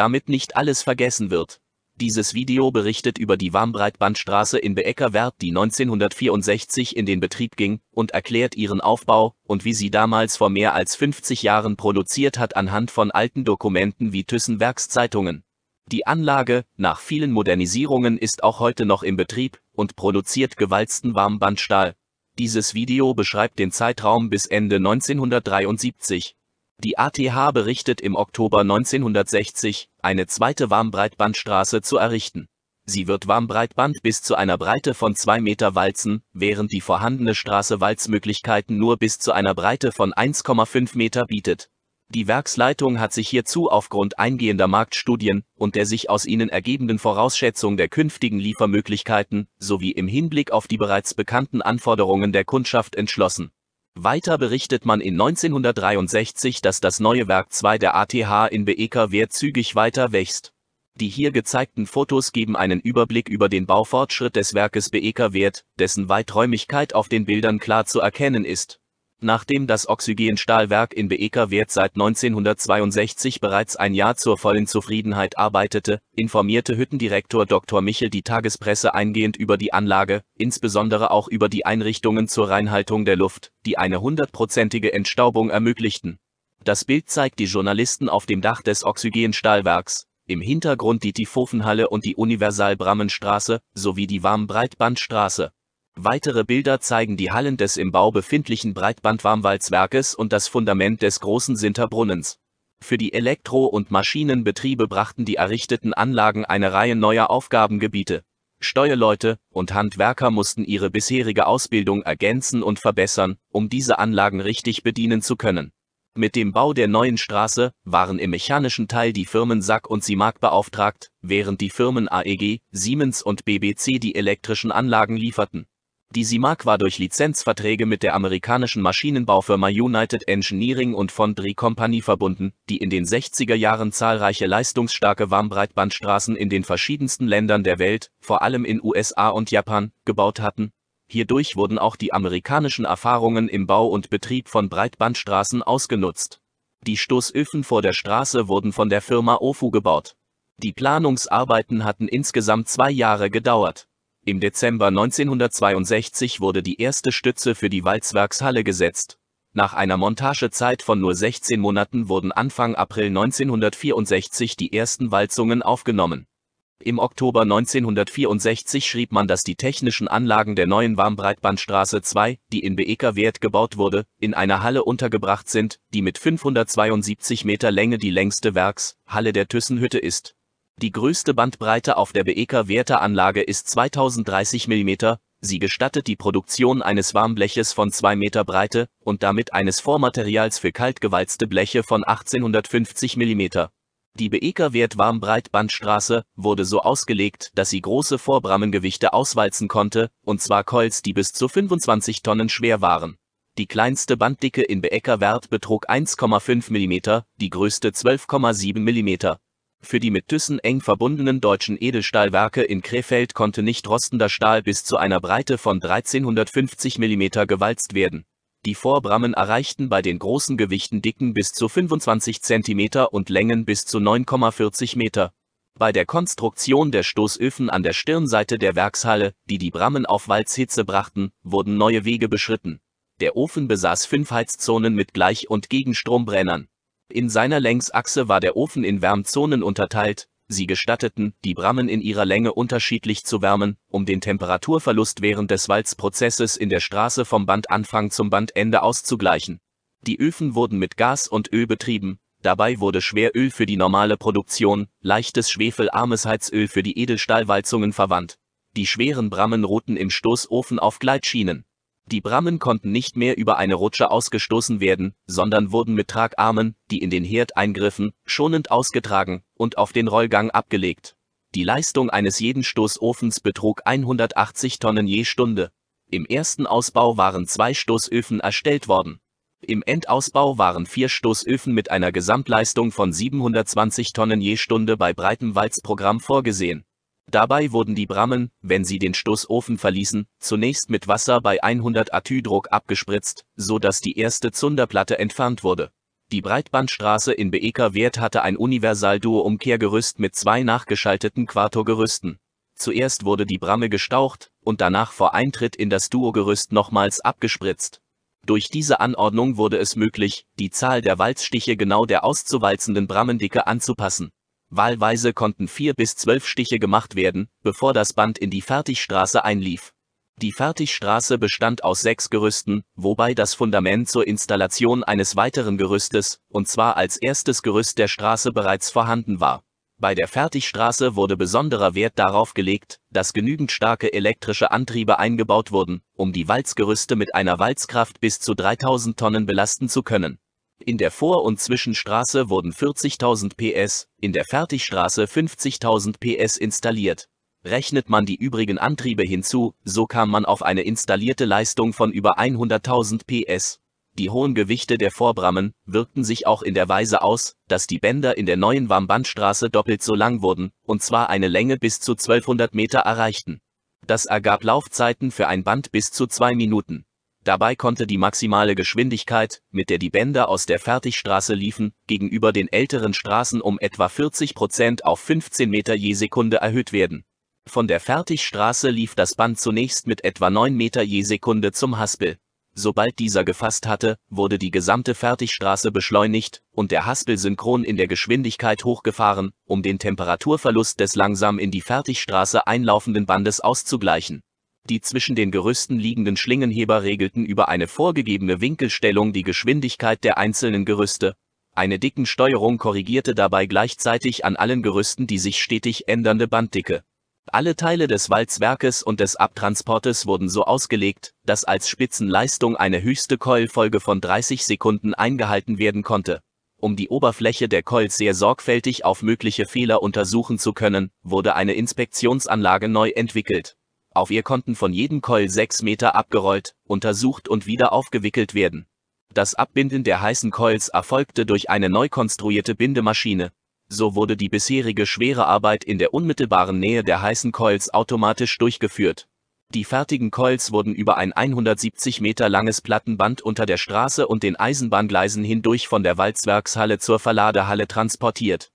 damit nicht alles vergessen wird. Dieses Video berichtet über die Warmbreitbandstraße in Beeckerwerth, die 1964 in den Betrieb ging, und erklärt ihren Aufbau und wie sie damals vor mehr als 50 Jahren produziert hat anhand von alten Dokumenten wie Thyssen-Werkszeitungen. Die Anlage, nach vielen Modernisierungen, ist auch heute noch im Betrieb und produziert gewalzten Warmbandstahl. Dieses Video beschreibt den Zeitraum bis Ende 1973, die ATH berichtet im Oktober 1960, eine zweite Warmbreitbandstraße zu errichten. Sie wird Warmbreitband bis zu einer Breite von 2 Meter walzen, während die vorhandene Straße Walzmöglichkeiten nur bis zu einer Breite von 1,5 Meter bietet. Die Werksleitung hat sich hierzu aufgrund eingehender Marktstudien und der sich aus ihnen ergebenden Vorausschätzung der künftigen Liefermöglichkeiten sowie im Hinblick auf die bereits bekannten Anforderungen der Kundschaft entschlossen weiter berichtet man in 1963, dass das neue Werk 2 der ATH in Beeker Beekerwehr zügig weiter wächst. Die hier gezeigten Fotos geben einen Überblick über den Baufortschritt des Werkes Beeker Wert, dessen Weiträumigkeit auf den Bildern klar zu erkennen ist. Nachdem das Oxygenstahlwerk in Beekerwerth seit 1962 bereits ein Jahr zur vollen Zufriedenheit arbeitete, informierte Hüttendirektor Dr. Michel die Tagespresse eingehend über die Anlage, insbesondere auch über die Einrichtungen zur Reinhaltung der Luft, die eine hundertprozentige Entstaubung ermöglichten. Das Bild zeigt die Journalisten auf dem Dach des Oxygenstahlwerks, im Hintergrund die Tifofenhalle und die Universalbrammenstraße, sowie die Warmbreitbandstraße. Weitere Bilder zeigen die Hallen des im Bau befindlichen Breitbandwarmwalzwerkes und das Fundament des großen Sinterbrunnens. Für die Elektro- und Maschinenbetriebe brachten die errichteten Anlagen eine Reihe neuer Aufgabengebiete. Steuerleute und Handwerker mussten ihre bisherige Ausbildung ergänzen und verbessern, um diese Anlagen richtig bedienen zu können. Mit dem Bau der neuen Straße waren im mechanischen Teil die Firmen Sack und Simag beauftragt, während die Firmen AEG, Siemens und BBC die elektrischen Anlagen lieferten. Die Simac war durch Lizenzverträge mit der amerikanischen Maschinenbaufirma United Engineering und Fondry Company verbunden, die in den 60er Jahren zahlreiche leistungsstarke Warmbreitbandstraßen in den verschiedensten Ländern der Welt, vor allem in USA und Japan, gebaut hatten. Hierdurch wurden auch die amerikanischen Erfahrungen im Bau und Betrieb von Breitbandstraßen ausgenutzt. Die Stoßöfen vor der Straße wurden von der Firma OFU gebaut. Die Planungsarbeiten hatten insgesamt zwei Jahre gedauert. Im Dezember 1962 wurde die erste Stütze für die Walzwerkshalle gesetzt. Nach einer Montagezeit von nur 16 Monaten wurden Anfang April 1964 die ersten Walzungen aufgenommen. Im Oktober 1964 schrieb man, dass die technischen Anlagen der neuen Warmbreitbandstraße 2, die in Beekerwerth gebaut wurde, in einer Halle untergebracht sind, die mit 572 Meter Länge die längste Werkshalle der Thyssenhütte ist die größte Bandbreite auf der Beeker-Werteanlage ist 2030 mm, sie gestattet die Produktion eines Warmbleches von 2 Meter Breite und damit eines Vormaterials für kaltgewalzte Bleche von 1850 mm. Die Beeker-Wert-Warmbreitbandstraße wurde so ausgelegt, dass sie große Vorbrammengewichte auswalzen konnte, und zwar Coils, die bis zu 25 Tonnen schwer waren. Die kleinste Banddicke in Beeker-Wert betrug 1,5 mm, die größte 12,7 mm. Für die mit Thyssen eng verbundenen deutschen Edelstahlwerke in Krefeld konnte nicht rostender Stahl bis zu einer Breite von 1350 mm gewalzt werden. Die Vorbrammen erreichten bei den großen Gewichten Dicken bis zu 25 cm und Längen bis zu 9,40 m. Bei der Konstruktion der Stoßöfen an der Stirnseite der Werkshalle, die die Brammen auf Walzhitze brachten, wurden neue Wege beschritten. Der Ofen besaß fünf Heizzonen mit Gleich- und Gegenstrombrennern. In seiner Längsachse war der Ofen in Wärmzonen unterteilt, sie gestatteten, die Brammen in ihrer Länge unterschiedlich zu wärmen, um den Temperaturverlust während des Walzprozesses in der Straße vom Bandanfang zum Bandende auszugleichen. Die Öfen wurden mit Gas und Öl betrieben, dabei wurde Schweröl für die normale Produktion, leichtes schwefelarmes Heizöl für die Edelstahlwalzungen verwandt. Die schweren Brammen ruhten im Stoßofen auf Gleitschienen. Die Brammen konnten nicht mehr über eine Rutsche ausgestoßen werden, sondern wurden mit Tragarmen, die in den Herd eingriffen, schonend ausgetragen und auf den Rollgang abgelegt. Die Leistung eines jeden Stoßofens betrug 180 Tonnen je Stunde. Im ersten Ausbau waren zwei Stoßöfen erstellt worden. Im Endausbau waren vier Stoßöfen mit einer Gesamtleistung von 720 Tonnen je Stunde bei breitem Walzprogramm vorgesehen Dabei wurden die Brammen, wenn sie den Stoßofen verließen, zunächst mit Wasser bei 100 atü abgespritzt, so dass die erste Zunderplatte entfernt wurde. Die Breitbandstraße in Beeker Wert hatte ein Universal-Duo-Umkehrgerüst mit zwei nachgeschalteten Quartorgerüsten. Zuerst wurde die Bramme gestaucht und danach vor Eintritt in das Duo-Gerüst nochmals abgespritzt. Durch diese Anordnung wurde es möglich, die Zahl der Walzstiche genau der auszuwalzenden Brammendicke anzupassen. Wahlweise konnten vier bis zwölf Stiche gemacht werden, bevor das Band in die Fertigstraße einlief. Die Fertigstraße bestand aus sechs Gerüsten, wobei das Fundament zur Installation eines weiteren Gerüstes, und zwar als erstes Gerüst der Straße bereits vorhanden war. Bei der Fertigstraße wurde besonderer Wert darauf gelegt, dass genügend starke elektrische Antriebe eingebaut wurden, um die Walzgerüste mit einer Walzkraft bis zu 3000 Tonnen belasten zu können in der Vor- und Zwischenstraße wurden 40.000 PS, in der Fertigstraße 50.000 PS installiert. Rechnet man die übrigen Antriebe hinzu, so kam man auf eine installierte Leistung von über 100.000 PS. Die hohen Gewichte der Vorbrammen wirkten sich auch in der Weise aus, dass die Bänder in der neuen Wambandstraße doppelt so lang wurden, und zwar eine Länge bis zu 1200 Meter erreichten. Das ergab Laufzeiten für ein Band bis zu zwei Minuten. Dabei konnte die maximale Geschwindigkeit, mit der die Bänder aus der Fertigstraße liefen, gegenüber den älteren Straßen um etwa 40 Prozent auf 15 Meter je Sekunde erhöht werden. Von der Fertigstraße lief das Band zunächst mit etwa 9 Meter je Sekunde zum Haspel. Sobald dieser gefasst hatte, wurde die gesamte Fertigstraße beschleunigt und der Haspel synchron in der Geschwindigkeit hochgefahren, um den Temperaturverlust des langsam in die Fertigstraße einlaufenden Bandes auszugleichen. Die zwischen den Gerüsten liegenden Schlingenheber regelten über eine vorgegebene Winkelstellung die Geschwindigkeit der einzelnen Gerüste. Eine dicken Steuerung korrigierte dabei gleichzeitig an allen Gerüsten die sich stetig ändernde Banddicke. Alle Teile des Walzwerkes und des Abtransportes wurden so ausgelegt, dass als Spitzenleistung eine höchste Keulfolge von 30 Sekunden eingehalten werden konnte. Um die Oberfläche der Coils sehr sorgfältig auf mögliche Fehler untersuchen zu können, wurde eine Inspektionsanlage neu entwickelt auf ihr konnten von jedem Keul sechs Meter abgerollt, untersucht und wieder aufgewickelt werden. Das Abbinden der heißen Keuls erfolgte durch eine neu konstruierte Bindemaschine. So wurde die bisherige schwere Arbeit in der unmittelbaren Nähe der heißen Keuls automatisch durchgeführt. Die fertigen Keuls wurden über ein 170 Meter langes Plattenband unter der Straße und den Eisenbahngleisen hindurch von der Walzwerkshalle zur Verladehalle transportiert.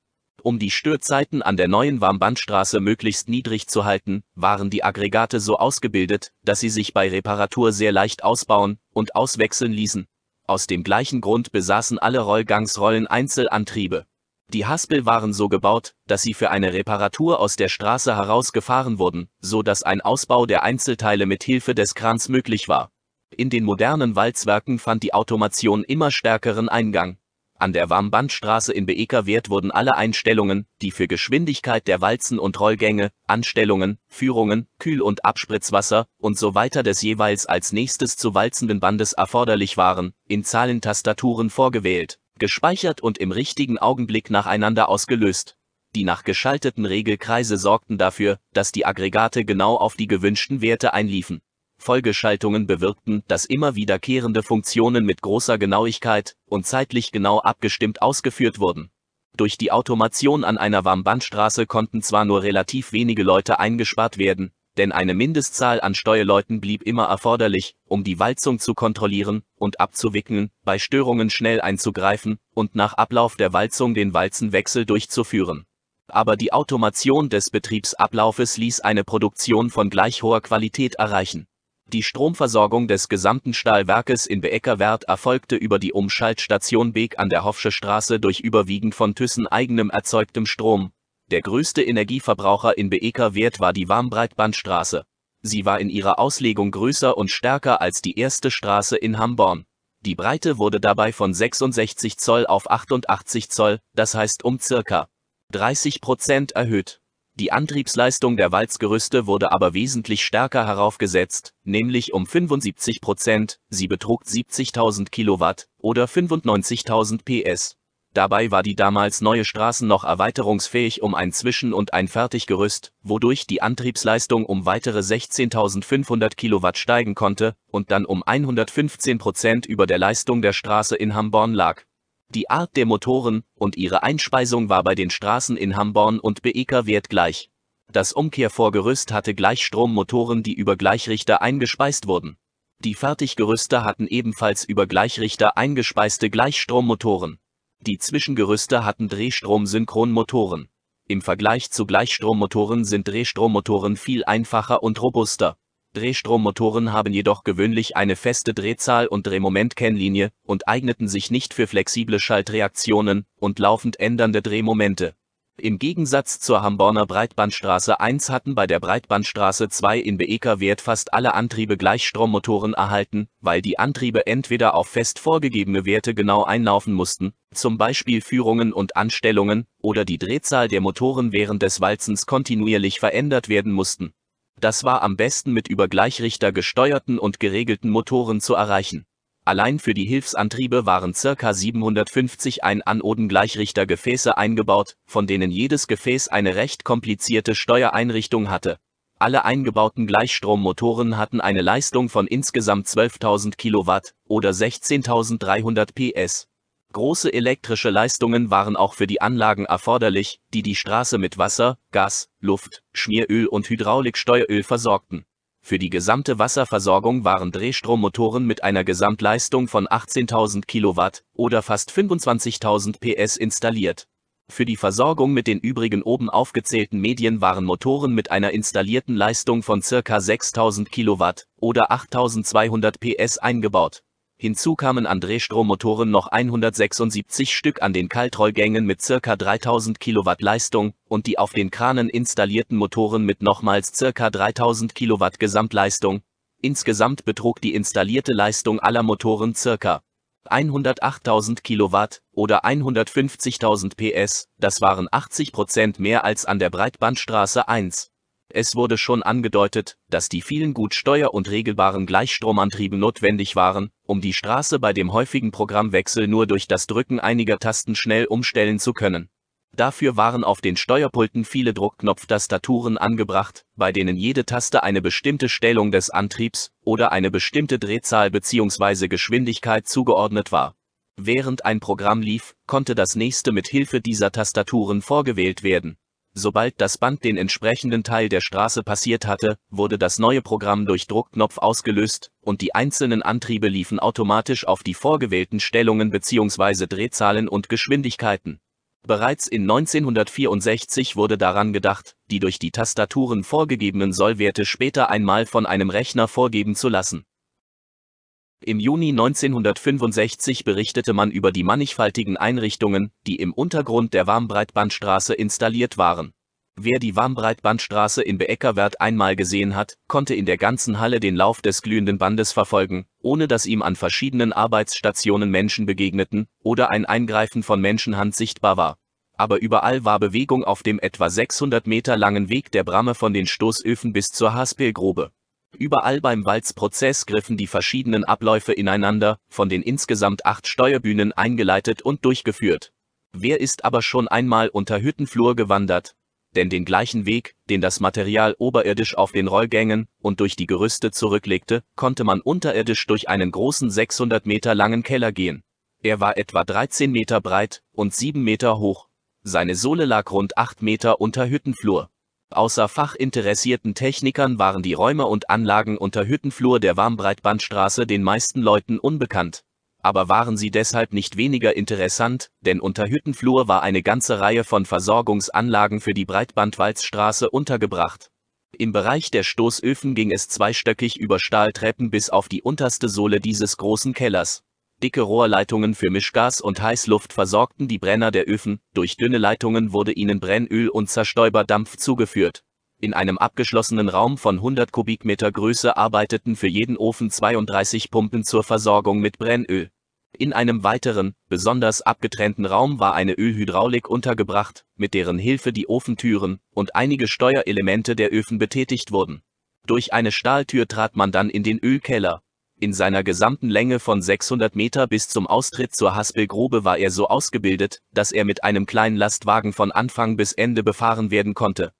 Um die Störzeiten an der neuen Warmbandstraße möglichst niedrig zu halten, waren die Aggregate so ausgebildet, dass sie sich bei Reparatur sehr leicht ausbauen und auswechseln ließen. Aus dem gleichen Grund besaßen alle Rollgangsrollen Einzelantriebe. Die Haspel waren so gebaut, dass sie für eine Reparatur aus der Straße heraus gefahren wurden, so dass ein Ausbau der Einzelteile mit Hilfe des Krans möglich war. In den modernen Walzwerken fand die Automation immer stärkeren Eingang. An der Warmbandstraße in Beekerwerth wurden alle Einstellungen, die für Geschwindigkeit der Walzen und Rollgänge, Anstellungen, Führungen, Kühl- und Abspritzwasser und so weiter des jeweils als nächstes zu walzenden Bandes erforderlich waren, in Zahlentastaturen vorgewählt, gespeichert und im richtigen Augenblick nacheinander ausgelöst. Die nach geschalteten Regelkreise sorgten dafür, dass die Aggregate genau auf die gewünschten Werte einliefen Folgeschaltungen bewirkten, dass immer wiederkehrende Funktionen mit großer Genauigkeit und zeitlich genau abgestimmt ausgeführt wurden. Durch die Automation an einer Warmbandstraße konnten zwar nur relativ wenige Leute eingespart werden, denn eine Mindestzahl an Steuerleuten blieb immer erforderlich, um die Walzung zu kontrollieren und abzuwickeln, bei Störungen schnell einzugreifen und nach Ablauf der Walzung den Walzenwechsel durchzuführen. Aber die Automation des Betriebsablaufes ließ eine Produktion von gleich hoher Qualität erreichen. Die Stromversorgung des gesamten Stahlwerkes in Beeckerwerth erfolgte über die Umschaltstation Beek an der Hoffsche Straße durch überwiegend von Thyssen eigenem erzeugtem Strom. Der größte Energieverbraucher in Beeckerwerth war die Warmbreitbandstraße. Sie war in ihrer Auslegung größer und stärker als die erste Straße in Hamborn. Die Breite wurde dabei von 66 Zoll auf 88 Zoll, das heißt um circa 30 Prozent erhöht. Die Antriebsleistung der Walzgerüste wurde aber wesentlich stärker heraufgesetzt, nämlich um 75 Prozent, sie betrug 70.000 Kilowatt oder 95.000 PS. Dabei war die damals neue Straßen noch erweiterungsfähig um ein Zwischen- und ein Fertiggerüst, wodurch die Antriebsleistung um weitere 16.500 Kilowatt steigen konnte und dann um 115 Prozent über der Leistung der Straße in Hamborn lag die Art der Motoren und ihre Einspeisung war bei den Straßen in Hamborn und Beeker wertgleich. Das Umkehrvorgerüst hatte Gleichstrommotoren, die über Gleichrichter eingespeist wurden. Die Fertiggerüste hatten ebenfalls über Gleichrichter eingespeiste Gleichstrommotoren. Die Zwischengerüste hatten Drehstrom-Synchronmotoren. Im Vergleich zu Gleichstrommotoren sind Drehstrommotoren viel einfacher und robuster. Drehstrommotoren haben jedoch gewöhnlich eine feste Drehzahl und Drehmomentkennlinie und eigneten sich nicht für flexible Schaltreaktionen und laufend ändernde Drehmomente. Im Gegensatz zur Hamborner Breitbandstraße 1 hatten bei der Breitbandstraße 2 in bek wert fast alle Antriebe Gleichstrommotoren erhalten, weil die Antriebe entweder auf fest vorgegebene Werte genau einlaufen mussten, zum Beispiel Führungen und Anstellungen, oder die Drehzahl der Motoren während des Walzens kontinuierlich verändert werden mussten das war am besten mit über Gleichrichter gesteuerten und geregelten Motoren zu erreichen. Allein für die Hilfsantriebe waren ca. 750 ein anoden gefäße eingebaut, von denen jedes Gefäß eine recht komplizierte Steuereinrichtung hatte. Alle eingebauten Gleichstrommotoren hatten eine Leistung von insgesamt 12.000 Kilowatt oder 16.300 PS. Große elektrische Leistungen waren auch für die Anlagen erforderlich, die die Straße mit Wasser, Gas, Luft, Schmieröl und Hydrauliksteueröl versorgten. Für die gesamte Wasserversorgung waren Drehstrommotoren mit einer Gesamtleistung von 18.000 Kilowatt oder fast 25.000 PS installiert. Für die Versorgung mit den übrigen oben aufgezählten Medien waren Motoren mit einer installierten Leistung von ca. 6.000 Kilowatt oder 8.200 PS eingebaut Hinzu kamen an Drehstrommotoren noch 176 Stück an den Kaltrollgängen mit ca. 3000 Kilowatt Leistung und die auf den Kranen installierten Motoren mit nochmals ca. 3000 Kilowatt Gesamtleistung. Insgesamt betrug die installierte Leistung aller Motoren ca. 108.000 Kilowatt oder 150.000 PS, das waren 80 Prozent mehr als an der Breitbandstraße 1. Es wurde schon angedeutet, dass die vielen gut steuer- und regelbaren Gleichstromantriebe notwendig waren, um die Straße bei dem häufigen Programmwechsel nur durch das Drücken einiger Tasten schnell umstellen zu können. Dafür waren auf den Steuerpulten viele Druckknopftastaturen angebracht, bei denen jede Taste eine bestimmte Stellung des Antriebs oder eine bestimmte Drehzahl bzw. Geschwindigkeit zugeordnet war. Während ein Programm lief, konnte das nächste mit Hilfe dieser Tastaturen vorgewählt werden. Sobald das Band den entsprechenden Teil der Straße passiert hatte, wurde das neue Programm durch Druckknopf ausgelöst, und die einzelnen Antriebe liefen automatisch auf die vorgewählten Stellungen bzw. Drehzahlen und Geschwindigkeiten. Bereits in 1964 wurde daran gedacht, die durch die Tastaturen vorgegebenen Sollwerte später einmal von einem Rechner vorgeben zu lassen im Juni 1965 berichtete man über die mannigfaltigen Einrichtungen, die im Untergrund der Warmbreitbandstraße installiert waren. Wer die Warmbreitbandstraße in Beeckerwerth einmal gesehen hat, konnte in der ganzen Halle den Lauf des glühenden Bandes verfolgen, ohne dass ihm an verschiedenen Arbeitsstationen Menschen begegneten oder ein Eingreifen von Menschenhand sichtbar war. Aber überall war Bewegung auf dem etwa 600 Meter langen Weg der Bramme von den Stoßöfen bis zur Haspelgrube. Überall beim walz griffen die verschiedenen Abläufe ineinander, von den insgesamt acht Steuerbühnen eingeleitet und durchgeführt. Wer ist aber schon einmal unter Hüttenflur gewandert? Denn den gleichen Weg, den das Material oberirdisch auf den Rollgängen und durch die Gerüste zurücklegte, konnte man unterirdisch durch einen großen 600 Meter langen Keller gehen. Er war etwa 13 Meter breit und 7 Meter hoch. Seine Sohle lag rund 8 Meter unter Hüttenflur. Außer fachinteressierten Technikern waren die Räume und Anlagen unter Hüttenflur der Warmbreitbandstraße den meisten Leuten unbekannt. Aber waren sie deshalb nicht weniger interessant, denn unter Hüttenflur war eine ganze Reihe von Versorgungsanlagen für die Breitbandwalzstraße untergebracht. Im Bereich der Stoßöfen ging es zweistöckig über Stahltreppen bis auf die unterste Sohle dieses großen Kellers. Dicke Rohrleitungen für Mischgas und Heißluft versorgten die Brenner der Öfen, durch dünne Leitungen wurde ihnen Brennöl und Zerstäuberdampf zugeführt. In einem abgeschlossenen Raum von 100 Kubikmeter Größe arbeiteten für jeden Ofen 32 Pumpen zur Versorgung mit Brennöl. In einem weiteren, besonders abgetrennten Raum war eine Ölhydraulik untergebracht, mit deren Hilfe die Ofentüren und einige Steuerelemente der Öfen betätigt wurden. Durch eine Stahltür trat man dann in den Ölkeller, in seiner gesamten Länge von 600 Meter bis zum Austritt zur Haspelgrube war er so ausgebildet, dass er mit einem kleinen Lastwagen von Anfang bis Ende befahren werden konnte.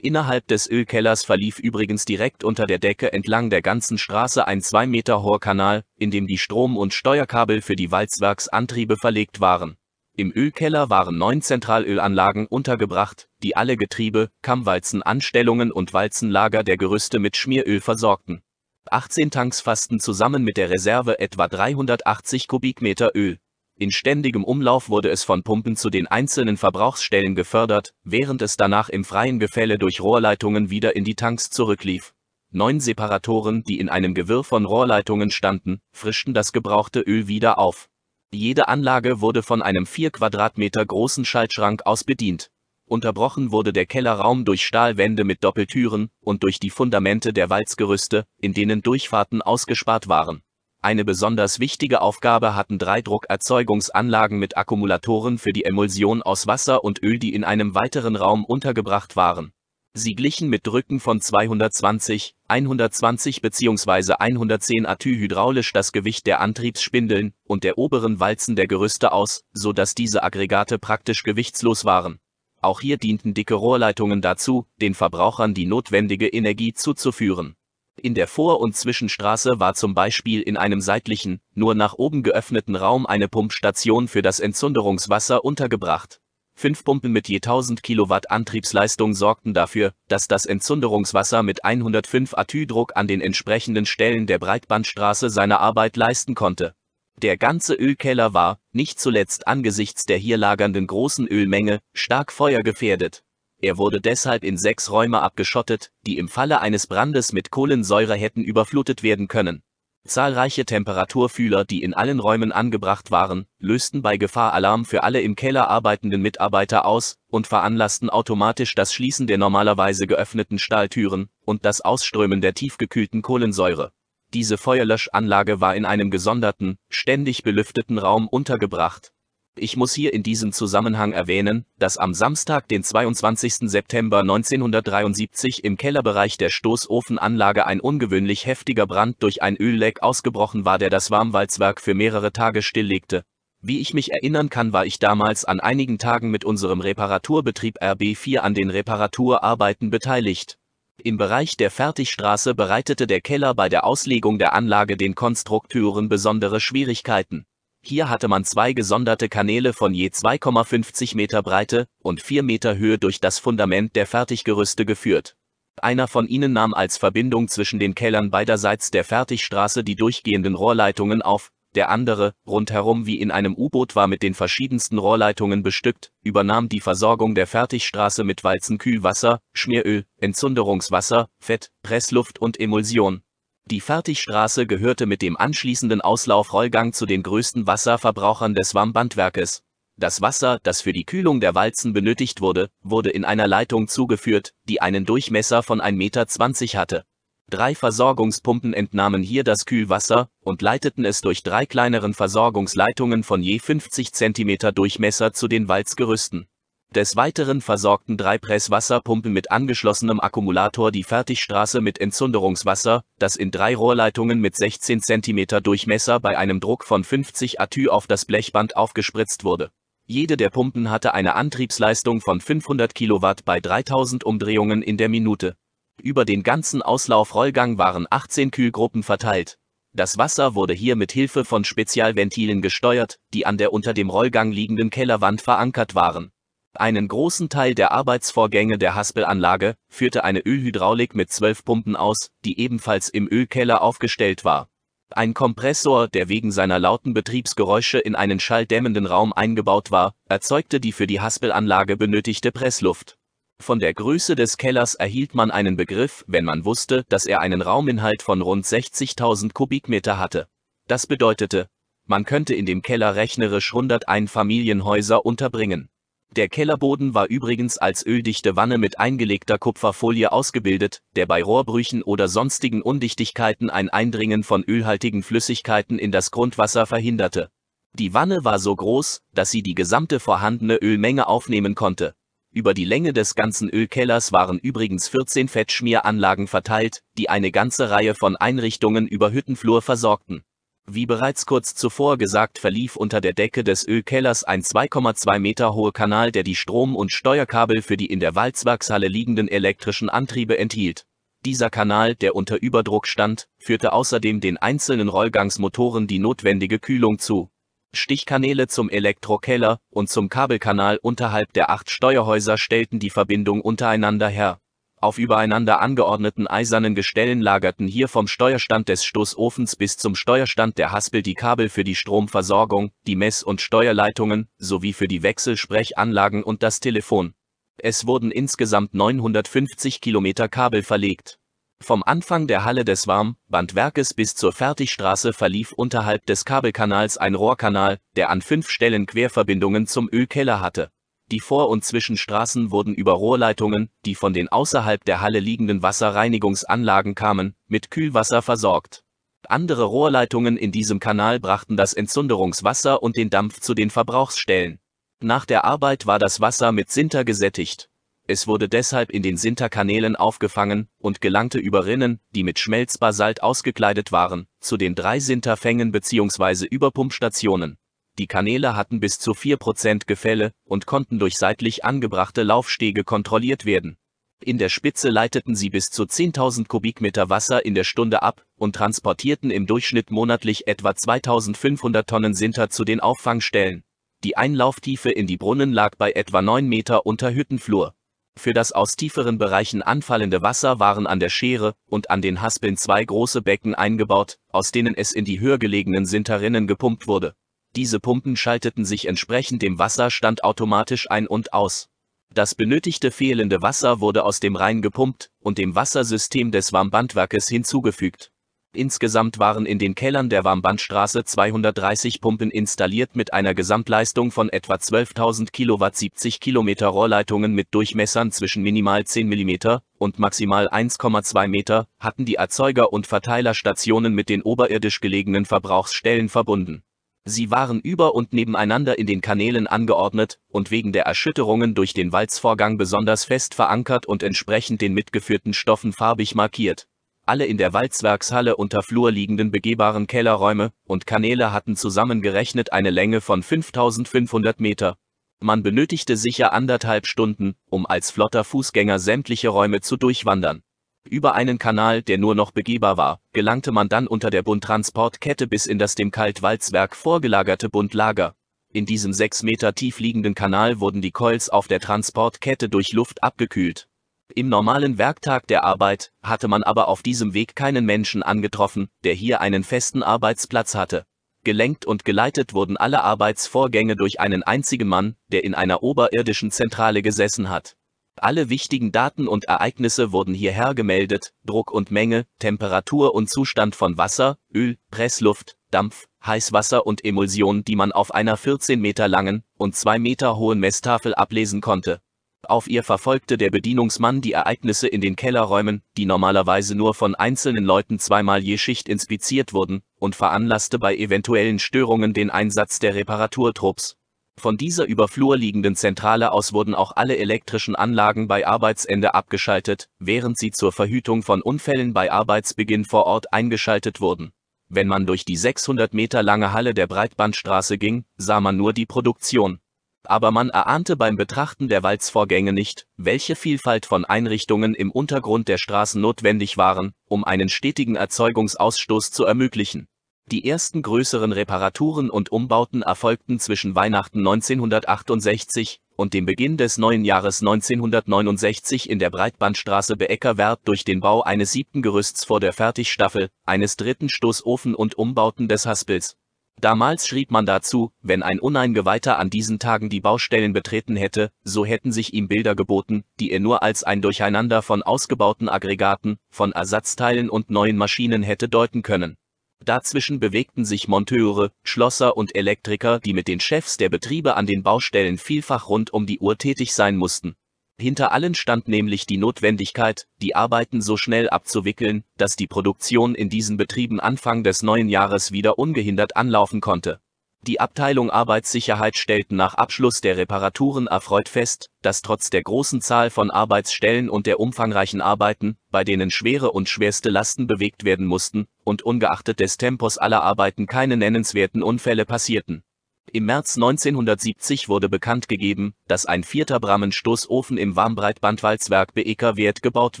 Innerhalb des Ölkellers verlief übrigens direkt unter der Decke entlang der ganzen Straße ein 2 Meter hoher Kanal, in dem die Strom- und Steuerkabel für die Walzwerksantriebe verlegt waren. Im Ölkeller waren neun Zentralölanlagen untergebracht, die alle Getriebe, Kammwalzenanstellungen und Walzenlager der Gerüste mit Schmieröl versorgten 18 Tanks fassten zusammen mit der Reserve etwa 380 Kubikmeter Öl. In ständigem Umlauf wurde es von Pumpen zu den einzelnen Verbrauchsstellen gefördert, während es danach im freien Gefälle durch Rohrleitungen wieder in die Tanks zurücklief. Neun Separatoren, die in einem Gewirr von Rohrleitungen standen, frischten das gebrauchte Öl wieder auf. Jede Anlage wurde von einem 4 Quadratmeter großen Schaltschrank aus bedient. Unterbrochen wurde der Kellerraum durch Stahlwände mit Doppeltüren und durch die Fundamente der Walzgerüste, in denen Durchfahrten ausgespart waren. Eine besonders wichtige Aufgabe hatten drei Druckerzeugungsanlagen mit Akkumulatoren für die Emulsion aus Wasser und Öl, die in einem weiteren Raum untergebracht waren. Sie glichen mit Drücken von 220, 120 bzw. 110 Atü hydraulisch das Gewicht der Antriebsspindeln und der oberen Walzen der Gerüste aus, so dass diese Aggregate praktisch gewichtslos waren. Auch hier dienten dicke Rohrleitungen dazu, den Verbrauchern die notwendige Energie zuzuführen. In der Vor- und Zwischenstraße war zum Beispiel in einem seitlichen, nur nach oben geöffneten Raum eine Pumpstation für das Entzünderungswasser untergebracht. Fünf Pumpen mit je 1000 Kilowatt Antriebsleistung sorgten dafür, dass das Entzünderungswasser mit 105 Atü-Druck an den entsprechenden Stellen der Breitbandstraße seine Arbeit leisten konnte. Der ganze Ölkeller war, nicht zuletzt angesichts der hier lagernden großen Ölmenge, stark feuergefährdet. Er wurde deshalb in sechs Räume abgeschottet, die im Falle eines Brandes mit Kohlensäure hätten überflutet werden können. Zahlreiche Temperaturfühler, die in allen Räumen angebracht waren, lösten bei Gefahr Alarm für alle im Keller arbeitenden Mitarbeiter aus und veranlassten automatisch das Schließen der normalerweise geöffneten Stahltüren und das Ausströmen der tiefgekühlten Kohlensäure. Diese Feuerlöschanlage war in einem gesonderten, ständig belüfteten Raum untergebracht. Ich muss hier in diesem Zusammenhang erwähnen, dass am Samstag, den 22. September 1973 im Kellerbereich der Stoßofenanlage ein ungewöhnlich heftiger Brand durch ein Ölleck ausgebrochen war, der das Warmwalzwerk für mehrere Tage stilllegte. Wie ich mich erinnern kann, war ich damals an einigen Tagen mit unserem Reparaturbetrieb RB4 an den Reparaturarbeiten beteiligt. Im Bereich der Fertigstraße bereitete der Keller bei der Auslegung der Anlage den Konstrukteuren besondere Schwierigkeiten. Hier hatte man zwei gesonderte Kanäle von je 2,50 Meter Breite und 4 Meter Höhe durch das Fundament der Fertiggerüste geführt. Einer von ihnen nahm als Verbindung zwischen den Kellern beiderseits der Fertigstraße die durchgehenden Rohrleitungen auf, der andere, rundherum wie in einem U-Boot war mit den verschiedensten Rohrleitungen bestückt, übernahm die Versorgung der Fertigstraße mit Walzenkühlwasser, Schmieröl, Entzunderungswasser, Fett, Pressluft und Emulsion. Die Fertigstraße gehörte mit dem anschließenden Auslaufrollgang zu den größten Wasserverbrauchern des Warmbandwerkes. Das Wasser, das für die Kühlung der Walzen benötigt wurde, wurde in einer Leitung zugeführt, die einen Durchmesser von 1,20 Meter hatte. Drei Versorgungspumpen entnahmen hier das Kühlwasser und leiteten es durch drei kleineren Versorgungsleitungen von je 50 cm Durchmesser zu den Walzgerüsten. Des Weiteren versorgten drei Presswasserpumpen mit angeschlossenem Akkumulator die Fertigstraße mit Entzünderungswasser, das in drei Rohrleitungen mit 16 cm Durchmesser bei einem Druck von 50 Atü auf das Blechband aufgespritzt wurde. Jede der Pumpen hatte eine Antriebsleistung von 500 Kilowatt bei 3000 Umdrehungen in der Minute. Über den ganzen Auslaufrollgang waren 18 Kühlgruppen verteilt. Das Wasser wurde hier mit Hilfe von Spezialventilen gesteuert, die an der unter dem Rollgang liegenden Kellerwand verankert waren. Einen großen Teil der Arbeitsvorgänge der Haspelanlage führte eine Ölhydraulik mit zwölf Pumpen aus, die ebenfalls im Ölkeller aufgestellt war. Ein Kompressor, der wegen seiner lauten Betriebsgeräusche in einen schalldämmenden Raum eingebaut war, erzeugte die für die Haspelanlage benötigte Pressluft. Von der Größe des Kellers erhielt man einen Begriff, wenn man wusste, dass er einen Rauminhalt von rund 60.000 Kubikmeter hatte. Das bedeutete, man könnte in dem Keller rechnerisch 101 Familienhäuser unterbringen. Der Kellerboden war übrigens als öldichte Wanne mit eingelegter Kupferfolie ausgebildet, der bei Rohrbrüchen oder sonstigen Undichtigkeiten ein Eindringen von ölhaltigen Flüssigkeiten in das Grundwasser verhinderte. Die Wanne war so groß, dass sie die gesamte vorhandene Ölmenge aufnehmen konnte. Über die Länge des ganzen Ölkellers waren übrigens 14 Fettschmieranlagen verteilt, die eine ganze Reihe von Einrichtungen über Hüttenflur versorgten. Wie bereits kurz zuvor gesagt verlief unter der Decke des Ölkellers ein 2,2 Meter hoher Kanal, der die Strom- und Steuerkabel für die in der Walzwerkshalle liegenden elektrischen Antriebe enthielt. Dieser Kanal, der unter Überdruck stand, führte außerdem den einzelnen Rollgangsmotoren die notwendige Kühlung zu Stichkanäle zum Elektrokeller und zum Kabelkanal unterhalb der acht Steuerhäuser stellten die Verbindung untereinander her. Auf übereinander angeordneten eisernen Gestellen lagerten hier vom Steuerstand des Stoßofens bis zum Steuerstand der Haspel die Kabel für die Stromversorgung, die Mess- und Steuerleitungen sowie für die Wechselsprechanlagen und das Telefon. Es wurden insgesamt 950 Kilometer Kabel verlegt vom Anfang der Halle des Warmbandwerkes bis zur Fertigstraße verlief unterhalb des Kabelkanals ein Rohrkanal, der an fünf Stellen Querverbindungen zum Ölkeller hatte. Die Vor- und Zwischenstraßen wurden über Rohrleitungen, die von den außerhalb der Halle liegenden Wasserreinigungsanlagen kamen, mit Kühlwasser versorgt. Andere Rohrleitungen in diesem Kanal brachten das Entsonderungswasser und den Dampf zu den Verbrauchsstellen. Nach der Arbeit war das Wasser mit Sinter gesättigt. Es wurde deshalb in den Sinterkanälen aufgefangen und gelangte über Rinnen, die mit Schmelzbasalt ausgekleidet waren, zu den drei Sinterfängen bzw. Überpumpstationen. Die Kanäle hatten bis zu 4% Gefälle und konnten durch seitlich angebrachte Laufstege kontrolliert werden. In der Spitze leiteten sie bis zu 10.000 Kubikmeter Wasser in der Stunde ab und transportierten im Durchschnitt monatlich etwa 2.500 Tonnen Sinter zu den Auffangstellen. Die Einlauftiefe in die Brunnen lag bei etwa 9 Meter unter Hüttenflur. Für das aus tieferen Bereichen anfallende Wasser waren an der Schere und an den Haspeln zwei große Becken eingebaut, aus denen es in die höher gelegenen Sinterinnen gepumpt wurde. Diese Pumpen schalteten sich entsprechend dem Wasserstand automatisch ein und aus. Das benötigte fehlende Wasser wurde aus dem Rhein gepumpt und dem Wassersystem des Warmbandwerkes hinzugefügt. Insgesamt waren in den Kellern der Warmbandstraße 230 Pumpen installiert mit einer Gesamtleistung von etwa 12.000 Kilowatt 70 Kilometer Rohrleitungen mit Durchmessern zwischen minimal 10 mm und maximal 1,2 Meter hatten die Erzeuger- und Verteilerstationen mit den oberirdisch gelegenen Verbrauchsstellen verbunden. Sie waren über und nebeneinander in den Kanälen angeordnet und wegen der Erschütterungen durch den Walzvorgang besonders fest verankert und entsprechend den mitgeführten Stoffen farbig markiert alle in der Walzwerkshalle unter Flur liegenden begehbaren Kellerräume und Kanäle hatten zusammengerechnet eine Länge von 5500 Meter. Man benötigte sicher anderthalb Stunden, um als flotter Fußgänger sämtliche Räume zu durchwandern. Über einen Kanal, der nur noch begehbar war, gelangte man dann unter der Bundtransportkette bis in das dem Kaltwalzwerk vorgelagerte Bundlager. In diesem sechs Meter tief liegenden Kanal wurden die Coils auf der Transportkette durch Luft abgekühlt im normalen Werktag der Arbeit hatte man aber auf diesem Weg keinen Menschen angetroffen, der hier einen festen Arbeitsplatz hatte. Gelenkt und geleitet wurden alle Arbeitsvorgänge durch einen einzigen Mann, der in einer oberirdischen Zentrale gesessen hat. Alle wichtigen Daten und Ereignisse wurden hierher gemeldet, Druck und Menge, Temperatur und Zustand von Wasser, Öl, Pressluft, Dampf, Heißwasser und Emulsion, die man auf einer 14 Meter langen und 2 Meter hohen Messtafel ablesen konnte. Auf ihr verfolgte der Bedienungsmann die Ereignisse in den Kellerräumen, die normalerweise nur von einzelnen Leuten zweimal je Schicht inspiziert wurden, und veranlasste bei eventuellen Störungen den Einsatz der Reparaturtrupps. Von dieser über Flur liegenden Zentrale aus wurden auch alle elektrischen Anlagen bei Arbeitsende abgeschaltet, während sie zur Verhütung von Unfällen bei Arbeitsbeginn vor Ort eingeschaltet wurden. Wenn man durch die 600 Meter lange Halle der Breitbandstraße ging, sah man nur die Produktion aber man erahnte beim Betrachten der Walzvorgänge nicht, welche Vielfalt von Einrichtungen im Untergrund der Straßen notwendig waren, um einen stetigen Erzeugungsausstoß zu ermöglichen. Die ersten größeren Reparaturen und Umbauten erfolgten zwischen Weihnachten 1968 und dem Beginn des neuen Jahres 1969 in der Breitbandstraße Beeckerwerb durch den Bau eines siebten Gerüsts vor der Fertigstaffel, eines dritten Stoßofen und Umbauten des Haspels, Damals schrieb man dazu, wenn ein Uneingeweihter an diesen Tagen die Baustellen betreten hätte, so hätten sich ihm Bilder geboten, die er nur als ein Durcheinander von ausgebauten Aggregaten, von Ersatzteilen und neuen Maschinen hätte deuten können. Dazwischen bewegten sich Monteure, Schlosser und Elektriker, die mit den Chefs der Betriebe an den Baustellen vielfach rund um die Uhr tätig sein mussten hinter allen stand nämlich die Notwendigkeit, die Arbeiten so schnell abzuwickeln, dass die Produktion in diesen Betrieben Anfang des neuen Jahres wieder ungehindert anlaufen konnte. Die Abteilung Arbeitssicherheit stellten nach Abschluss der Reparaturen erfreut fest, dass trotz der großen Zahl von Arbeitsstellen und der umfangreichen Arbeiten, bei denen schwere und schwerste Lasten bewegt werden mussten, und ungeachtet des Tempos aller Arbeiten keine nennenswerten Unfälle passierten im März 1970 wurde bekannt gegeben, dass ein vierter Brammenstoßofen im Warmbreitbandwalzwerk Beekerwerth gebaut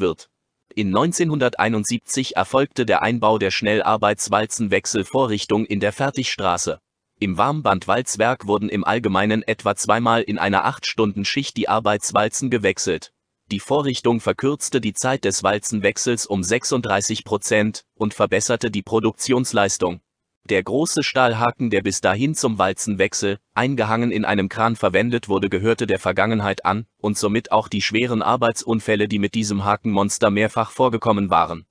wird. In 1971 erfolgte der Einbau der Schnellarbeitswalzenwechselvorrichtung in der Fertigstraße. Im Warmbandwalzwerk wurden im Allgemeinen etwa zweimal in einer 8-Stunden-Schicht die Arbeitswalzen gewechselt. Die Vorrichtung verkürzte die Zeit des Walzenwechsels um 36 Prozent und verbesserte die Produktionsleistung. Der große Stahlhaken, der bis dahin zum Walzenwechsel, eingehangen in einem Kran verwendet wurde, gehörte der Vergangenheit an, und somit auch die schweren Arbeitsunfälle, die mit diesem Hakenmonster mehrfach vorgekommen waren.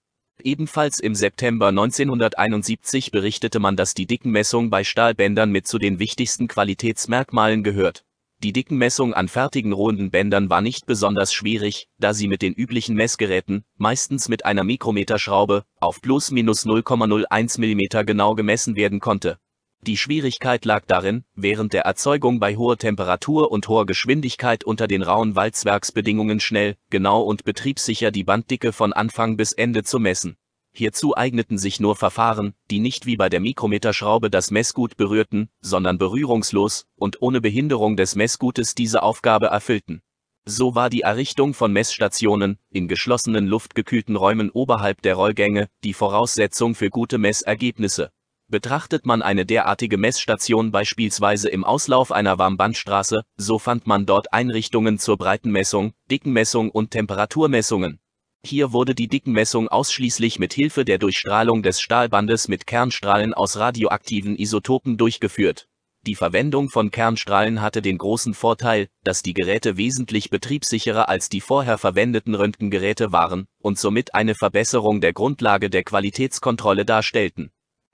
Ebenfalls im September 1971 berichtete man, dass die Dickenmessung bei Stahlbändern mit zu den wichtigsten Qualitätsmerkmalen gehört die Dickenmessung an fertigen runden Bändern war nicht besonders schwierig, da sie mit den üblichen Messgeräten, meistens mit einer Mikrometerschraube, auf plus minus 0,01 mm genau gemessen werden konnte. Die Schwierigkeit lag darin, während der Erzeugung bei hoher Temperatur und hoher Geschwindigkeit unter den rauen Walzwerksbedingungen schnell, genau und betriebssicher die Banddicke von Anfang bis Ende zu messen. Hierzu eigneten sich nur Verfahren, die nicht wie bei der Mikrometerschraube das Messgut berührten, sondern berührungslos und ohne Behinderung des Messgutes diese Aufgabe erfüllten. So war die Errichtung von Messstationen in geschlossenen luftgekühlten Räumen oberhalb der Rollgänge die Voraussetzung für gute Messergebnisse. Betrachtet man eine derartige Messstation beispielsweise im Auslauf einer Warmbandstraße, so fand man dort Einrichtungen zur Breitenmessung, Dickenmessung und Temperaturmessungen. Hier wurde die Dickenmessung ausschließlich mit Hilfe der Durchstrahlung des Stahlbandes mit Kernstrahlen aus radioaktiven Isotopen durchgeführt. Die Verwendung von Kernstrahlen hatte den großen Vorteil, dass die Geräte wesentlich betriebssicherer als die vorher verwendeten Röntgengeräte waren und somit eine Verbesserung der Grundlage der Qualitätskontrolle darstellten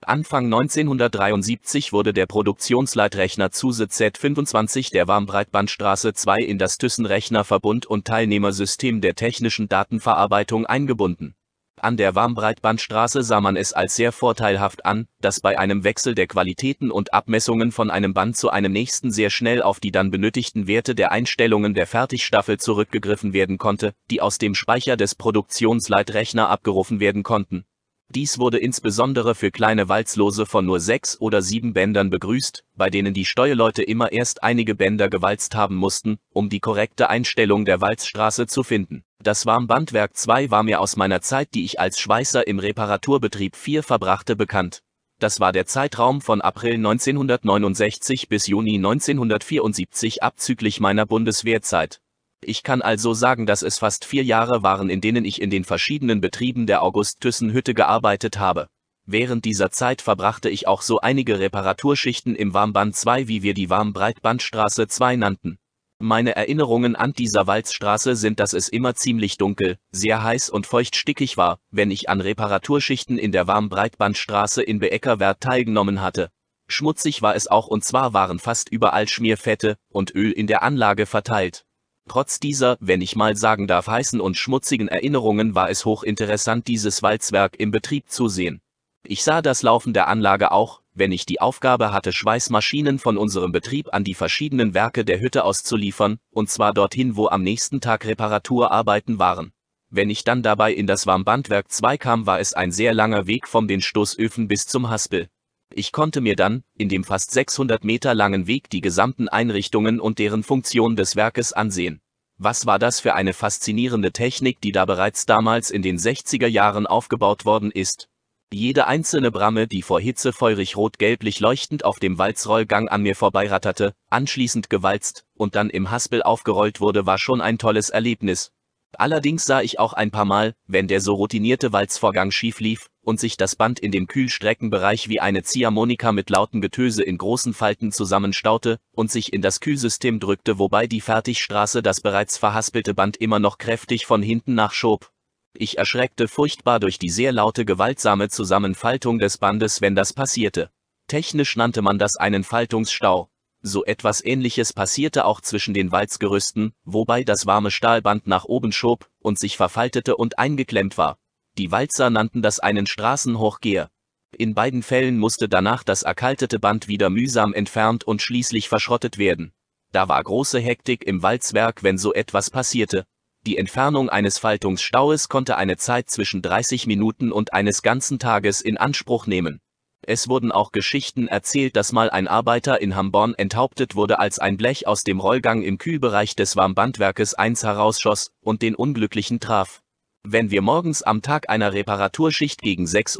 Anfang 1973 wurde der Produktionsleitrechner Zuse Z25 der Warmbreitbandstraße 2 in das Thyssen-Rechnerverbund und Teilnehmersystem der technischen Datenverarbeitung eingebunden. An der Warmbreitbandstraße sah man es als sehr vorteilhaft an, dass bei einem Wechsel der Qualitäten und Abmessungen von einem Band zu einem nächsten sehr schnell auf die dann benötigten Werte der Einstellungen der Fertigstaffel zurückgegriffen werden konnte, die aus dem Speicher des Produktionsleitrechner abgerufen werden konnten dies wurde insbesondere für kleine Walzlose von nur sechs oder sieben Bändern begrüßt, bei denen die Steuerleute immer erst einige Bänder gewalzt haben mussten, um die korrekte Einstellung der Walzstraße zu finden. Das Warmbandwerk 2 war mir aus meiner Zeit, die ich als Schweißer im Reparaturbetrieb 4 verbrachte, bekannt. Das war der Zeitraum von April 1969 bis Juni 1974 abzüglich meiner Bundeswehrzeit. Ich kann also sagen, dass es fast vier Jahre waren, in denen ich in den verschiedenen Betrieben der August-Thyssen-Hütte gearbeitet habe. Während dieser Zeit verbrachte ich auch so einige Reparaturschichten im Warmband 2, wie wir die Warmbreitbandstraße 2 nannten. Meine Erinnerungen an dieser Walzstraße sind, dass es immer ziemlich dunkel, sehr heiß und feuchtstickig war, wenn ich an Reparaturschichten in der Warmbreitbandstraße in Beeckerwerth teilgenommen hatte. Schmutzig war es auch und zwar waren fast überall Schmierfette und Öl in der Anlage verteilt. Trotz dieser, wenn ich mal sagen darf, heißen und schmutzigen Erinnerungen war es hochinteressant, dieses Walzwerk im Betrieb zu sehen. Ich sah das Laufen der Anlage auch, wenn ich die Aufgabe hatte, Schweißmaschinen von unserem Betrieb an die verschiedenen Werke der Hütte auszuliefern, und zwar dorthin, wo am nächsten Tag Reparaturarbeiten waren. Wenn ich dann dabei in das Warmbandwerk 2 kam, war es ein sehr langer Weg von den Stoßöfen bis zum Haspel. Ich konnte mir dann, in dem fast 600 Meter langen Weg die gesamten Einrichtungen und deren Funktion des Werkes ansehen. Was war das für eine faszinierende Technik, die da bereits damals in den 60er Jahren aufgebaut worden ist? Jede einzelne Bramme, die vor Hitze feurig rot-gelblich leuchtend auf dem Walzrollgang an mir vorbeiratterte, anschließend gewalzt und dann im Haspel aufgerollt wurde, war schon ein tolles Erlebnis. Allerdings sah ich auch ein paar Mal, wenn der so routinierte Walzvorgang schief lief und sich das Band in dem Kühlstreckenbereich wie eine Ziehharmonika mit lautem Getöse in großen Falten zusammenstaute und sich in das Kühlsystem drückte, wobei die Fertigstraße das bereits verhaspelte Band immer noch kräftig von hinten nachschob. Ich erschreckte furchtbar durch die sehr laute gewaltsame Zusammenfaltung des Bandes, wenn das passierte. Technisch nannte man das einen Faltungsstau. So etwas ähnliches passierte auch zwischen den Walzgerüsten, wobei das warme Stahlband nach oben schob und sich verfaltete und eingeklemmt war. Die Walzer nannten das einen Straßenhochgeher. In beiden Fällen musste danach das erkaltete Band wieder mühsam entfernt und schließlich verschrottet werden. Da war große Hektik im Walzwerk, wenn so etwas passierte. Die Entfernung eines Faltungsstaues konnte eine Zeit zwischen 30 Minuten und eines ganzen Tages in Anspruch nehmen. Es wurden auch Geschichten erzählt, dass mal ein Arbeiter in Hamborn enthauptet wurde, als ein Blech aus dem Rollgang im Kühlbereich des Warmbandwerkes 1 herausschoss und den Unglücklichen traf. Wenn wir morgens am Tag einer Reparaturschicht gegen 6.30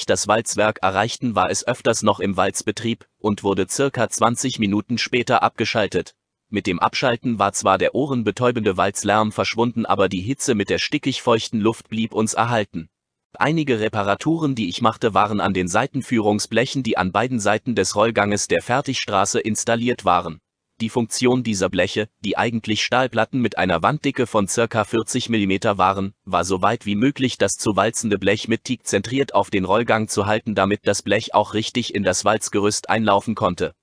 Uhr das Walzwerk erreichten, war es öfters noch im Walzbetrieb und wurde circa 20 Minuten später abgeschaltet. Mit dem Abschalten war zwar der ohrenbetäubende Walzlärm verschwunden, aber die Hitze mit der stickig feuchten Luft blieb uns erhalten. Einige Reparaturen, die ich machte, waren an den Seitenführungsblechen, die an beiden Seiten des Rollganges der Fertigstraße installiert waren. Die Funktion dieser Bleche, die eigentlich Stahlplatten mit einer Wanddicke von ca. 40 mm waren, war so weit wie möglich das zu walzende Blech mit Teak zentriert auf den Rollgang zu halten, damit das Blech auch richtig in das Walzgerüst einlaufen konnte.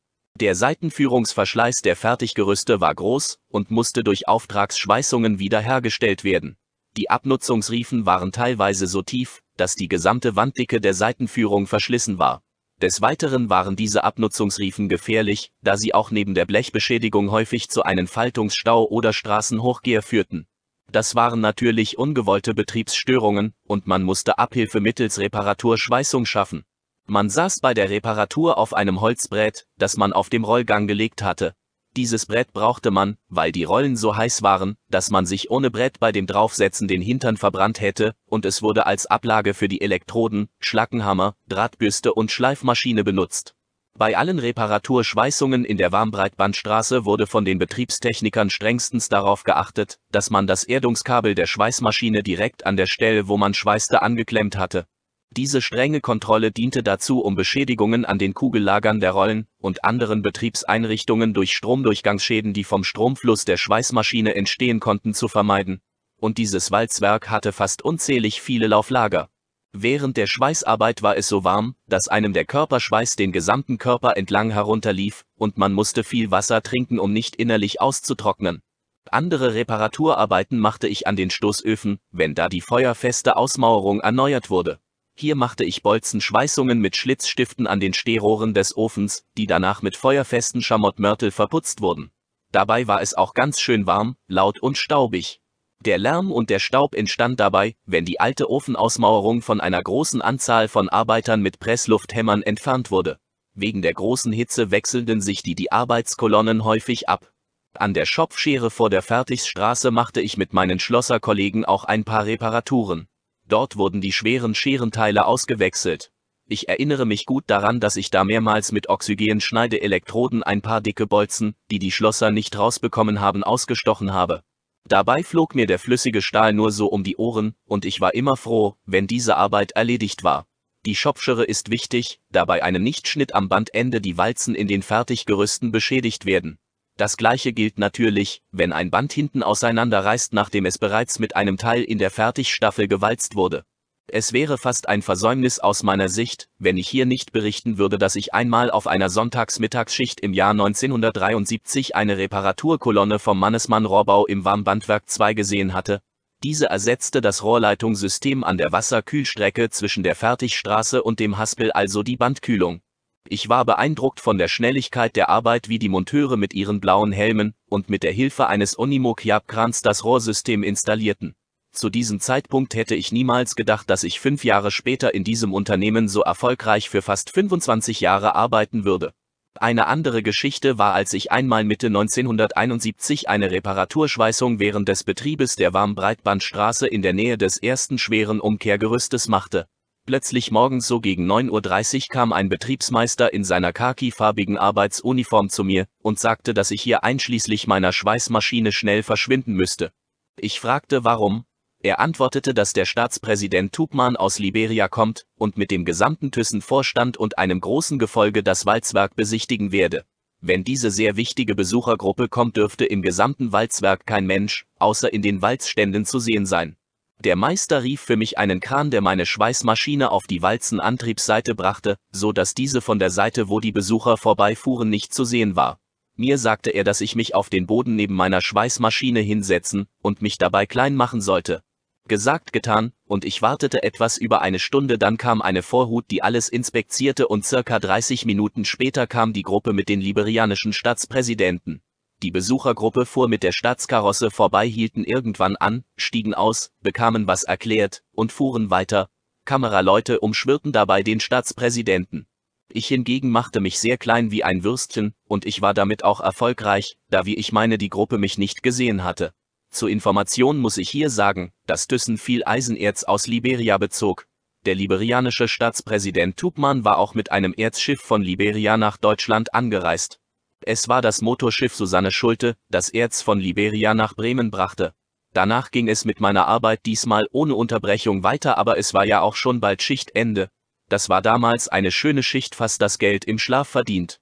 Der Seitenführungsverschleiß der Fertiggerüste war groß und musste durch Auftragsschweißungen wiederhergestellt werden. Die Abnutzungsriefen waren teilweise so tief, dass die gesamte Wanddicke der Seitenführung verschlissen war. Des Weiteren waren diese Abnutzungsriefen gefährlich, da sie auch neben der Blechbeschädigung häufig zu einem Faltungsstau oder Straßenhochgeher führten. Das waren natürlich ungewollte Betriebsstörungen, und man musste Abhilfe mittels Reparaturschweißung schaffen. Man saß bei der Reparatur auf einem Holzbrett, das man auf dem Rollgang gelegt hatte, dieses Brett brauchte man, weil die Rollen so heiß waren, dass man sich ohne Brett bei dem Draufsetzen den Hintern verbrannt hätte, und es wurde als Ablage für die Elektroden, Schlackenhammer, Drahtbürste und Schleifmaschine benutzt. Bei allen Reparaturschweißungen in der Warmbreitbandstraße wurde von den Betriebstechnikern strengstens darauf geachtet, dass man das Erdungskabel der Schweißmaschine direkt an der Stelle, wo man schweißte, angeklemmt hatte. Diese strenge Kontrolle diente dazu, um Beschädigungen an den Kugellagern der Rollen und anderen Betriebseinrichtungen durch Stromdurchgangsschäden, die vom Stromfluss der Schweißmaschine entstehen konnten, zu vermeiden. Und dieses Walzwerk hatte fast unzählig viele Lauflager. Während der Schweißarbeit war es so warm, dass einem der Körperschweiß den gesamten Körper entlang herunterlief, und man musste viel Wasser trinken, um nicht innerlich auszutrocknen. Andere Reparaturarbeiten machte ich an den Stoßöfen, wenn da die feuerfeste Ausmauerung erneuert wurde. Hier machte ich Bolzenschweißungen mit Schlitzstiften an den Stehrohren des Ofens, die danach mit feuerfesten Schamottmörtel verputzt wurden. Dabei war es auch ganz schön warm, laut und staubig. Der Lärm und der Staub entstand dabei, wenn die alte Ofenausmauerung von einer großen Anzahl von Arbeitern mit Presslufthämmern entfernt wurde. Wegen der großen Hitze wechselten sich die, die Arbeitskolonnen häufig ab. An der Schopfschere vor der Fertigstraße machte ich mit meinen Schlosserkollegen auch ein paar Reparaturen. Dort wurden die schweren Scherenteile ausgewechselt. Ich erinnere mich gut daran, dass ich da mehrmals mit Oxygenschneideelektroden ein paar dicke Bolzen, die die Schlosser nicht rausbekommen haben, ausgestochen habe. Dabei flog mir der flüssige Stahl nur so um die Ohren, und ich war immer froh, wenn diese Arbeit erledigt war. Die Schopfschere ist wichtig, da bei einem Nichtschnitt am Bandende die Walzen in den Fertiggerüsten beschädigt werden. Das gleiche gilt natürlich, wenn ein Band hinten auseinanderreißt, nachdem es bereits mit einem Teil in der Fertigstaffel gewalzt wurde. Es wäre fast ein Versäumnis aus meiner Sicht, wenn ich hier nicht berichten würde, dass ich einmal auf einer Sonntagsmittagsschicht im Jahr 1973 eine Reparaturkolonne vom Mannesmann Rohrbau im Warmbandwerk 2 gesehen hatte. Diese ersetzte das Rohrleitungssystem an der Wasserkühlstrecke zwischen der Fertigstraße und dem Haspel, also die Bandkühlung. Ich war beeindruckt von der Schnelligkeit der Arbeit, wie die Monteure mit ihren blauen Helmen und mit der Hilfe eines Onimo-Kiab-Krans das Rohrsystem installierten. Zu diesem Zeitpunkt hätte ich niemals gedacht, dass ich fünf Jahre später in diesem Unternehmen so erfolgreich für fast 25 Jahre arbeiten würde. Eine andere Geschichte war, als ich einmal Mitte 1971 eine Reparaturschweißung während des Betriebes der Warmbreitbandstraße in der Nähe des ersten schweren Umkehrgerüstes machte. Plötzlich morgens so gegen 9.30 Uhr kam ein Betriebsmeister in seiner khaki-farbigen Arbeitsuniform zu mir und sagte, dass ich hier einschließlich meiner Schweißmaschine schnell verschwinden müsste. Ich fragte warum. Er antwortete, dass der Staatspräsident Tubman aus Liberia kommt und mit dem gesamten Thyssen-Vorstand und einem großen Gefolge das Walzwerk besichtigen werde. Wenn diese sehr wichtige Besuchergruppe kommt, dürfte im gesamten Walzwerk kein Mensch, außer in den Walzständen zu sehen sein. Der Meister rief für mich einen Kran, der meine Schweißmaschine auf die Walzenantriebsseite brachte, so dass diese von der Seite, wo die Besucher vorbeifuhren, nicht zu sehen war. Mir sagte er, dass ich mich auf den Boden neben meiner Schweißmaschine hinsetzen und mich dabei klein machen sollte. Gesagt, getan, und ich wartete etwas über eine Stunde, dann kam eine Vorhut, die alles inspizierte und circa 30 Minuten später kam die Gruppe mit den liberianischen Staatspräsidenten. Die Besuchergruppe fuhr mit der Staatskarosse vorbei, hielten irgendwann an, stiegen aus, bekamen was erklärt und fuhren weiter. Kameraleute umschwirrten dabei den Staatspräsidenten. Ich hingegen machte mich sehr klein wie ein Würstchen, und ich war damit auch erfolgreich, da wie ich meine die Gruppe mich nicht gesehen hatte. Zur Information muss ich hier sagen, dass Thyssen viel Eisenerz aus Liberia bezog. Der liberianische Staatspräsident Tubman war auch mit einem Erzschiff von Liberia nach Deutschland angereist. Es war das Motorschiff Susanne Schulte, das Erz von Liberia nach Bremen brachte. Danach ging es mit meiner Arbeit diesmal ohne Unterbrechung weiter, aber es war ja auch schon bald Schichtende. Das war damals eine schöne Schicht, fast das Geld im Schlaf verdient.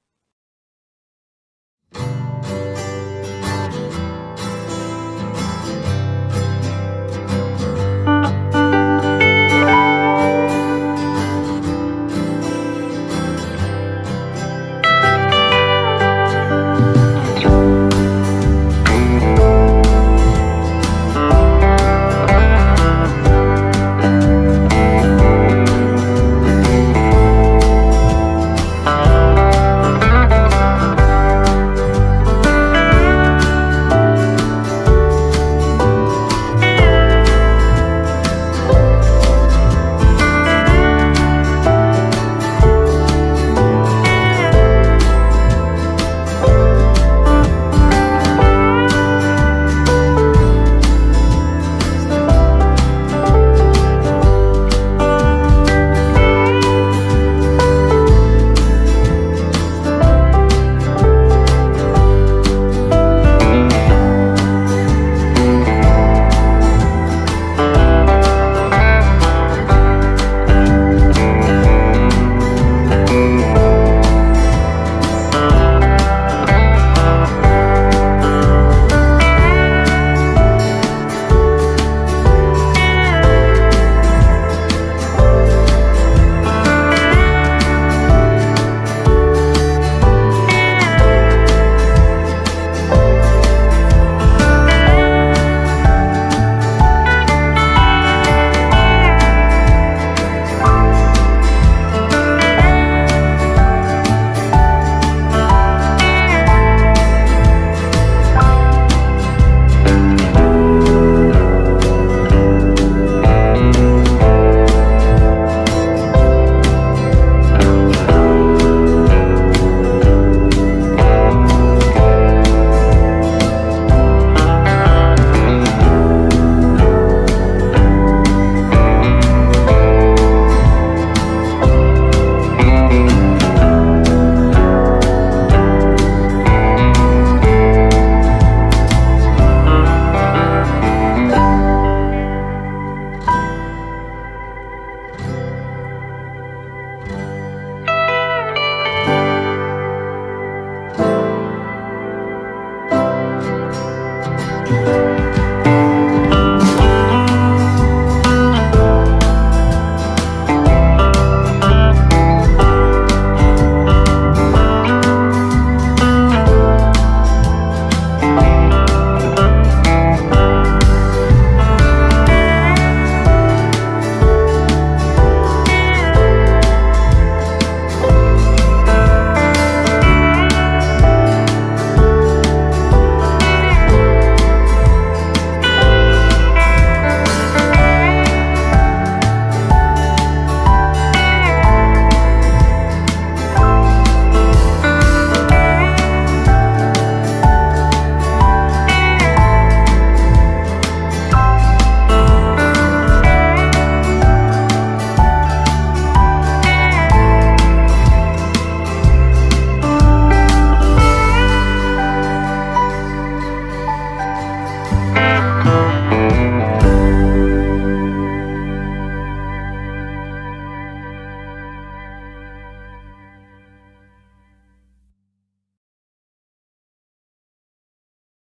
Thank you.